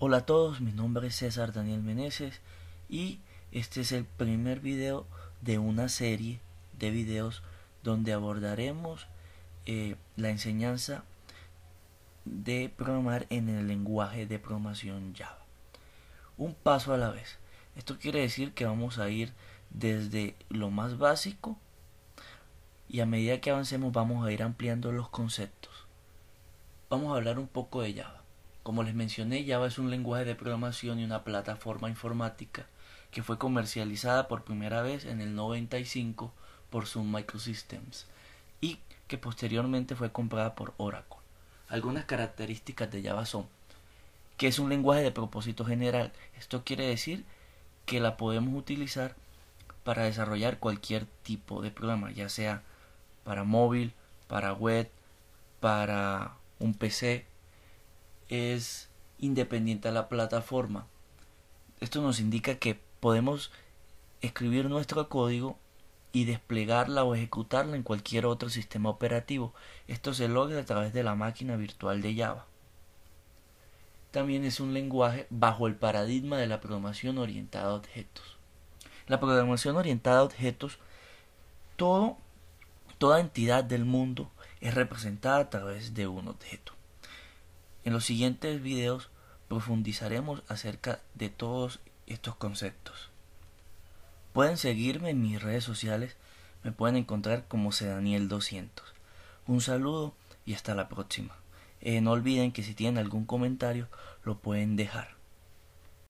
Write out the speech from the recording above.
Hola a todos, mi nombre es César Daniel Meneses y este es el primer video de una serie de videos donde abordaremos eh, la enseñanza de programar en el lenguaje de programación Java. Un paso a la vez. Esto quiere decir que vamos a ir desde lo más básico y a medida que avancemos vamos a ir ampliando los conceptos. Vamos a hablar un poco de Java. Como les mencioné, Java es un lenguaje de programación y una plataforma informática que fue comercializada por primera vez en el 95 por Sun Microsystems y que posteriormente fue comprada por Oracle. Algunas características de Java son que es un lenguaje de propósito general. Esto quiere decir que la podemos utilizar para desarrollar cualquier tipo de programa, ya sea para móvil, para web, para un PC, es independiente a la plataforma. Esto nos indica que podemos escribir nuestro código y desplegarla o ejecutarla en cualquier otro sistema operativo. Esto se logra a través de la máquina virtual de Java. También es un lenguaje bajo el paradigma de la programación orientada a objetos. La programación orientada a objetos, todo, toda entidad del mundo es representada a través de un objeto. En los siguientes videos profundizaremos acerca de todos estos conceptos. Pueden seguirme en mis redes sociales, me pueden encontrar como Daniel 200 Un saludo y hasta la próxima. Eh, no olviden que si tienen algún comentario lo pueden dejar.